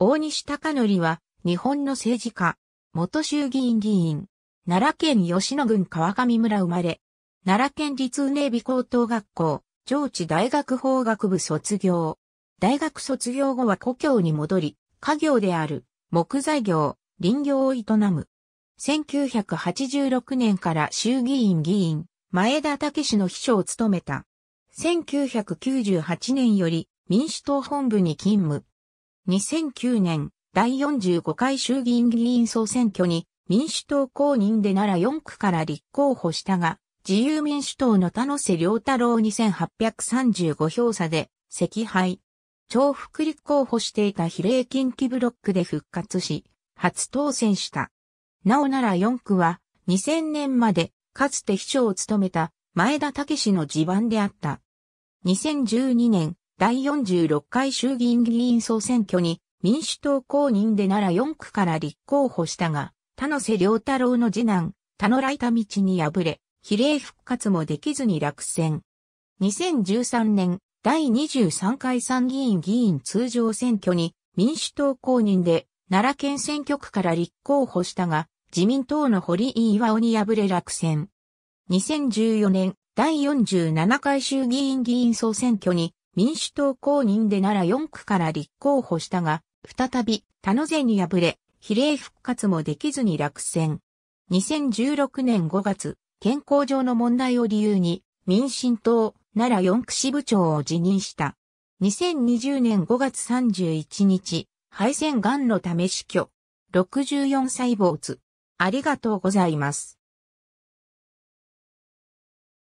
大西隆則は、日本の政治家、元衆議院議員、奈良県吉野郡川上村生まれ、奈良県立宇根美高等学校、上智大学法学部卒業。大学卒業後は故郷に戻り、家業である木材業、林業を営む。1986年から衆議院議員、前田武の秘書を務めた。1998年より民主党本部に勤務。2009年、第45回衆議院議員総選挙に民主党公認で奈良4区から立候補したが、自由民主党の田野瀬良太郎2835票差で、赤敗。重複立候補していた比例近畿ブロックで復活し、初当選した。なお奈良4区は、2000年まで、かつて秘書を務めた前田武の地盤であった。2012年、第46回衆議院議員総選挙に民主党公認で奈良4区から立候補したが、田野瀬良太郎の次男、田野来田道に敗れ、比例復活もできずに落選。2013年、第23回参議院議員通常選挙に民主党公認で奈良県選挙区から立候補したが、自民党の堀井岩尾に敗れ落選。2014年、第47回衆議院議員総選挙に民主党公認で奈良4区から立候補したが、再び、田野勢に敗れ、比例復活もできずに落選。2016年5月、健康上の問題を理由に、民進党、奈良4区支部長を辞任した。2020年5月31日、敗戦癌のため死去。64歳坊主。ありがとうございます。